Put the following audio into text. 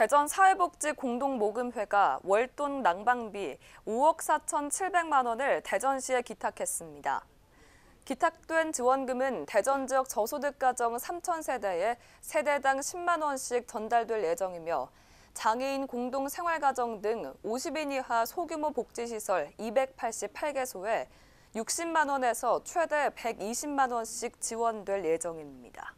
대전 사회복지 공동모금회가 월돈 낭방비 5억 4,700만 원을 대전시에 기탁했습니다. 기탁된 지원금은 대전 지역 저소득 가정 3 0세대에 세대당 10만 원씩 전달될 예정이며 장애인 공동생활가정 등 50인 이하 소규모 복지시설 288개소에 60만 원에서 최대 120만 원씩 지원될 예정입니다.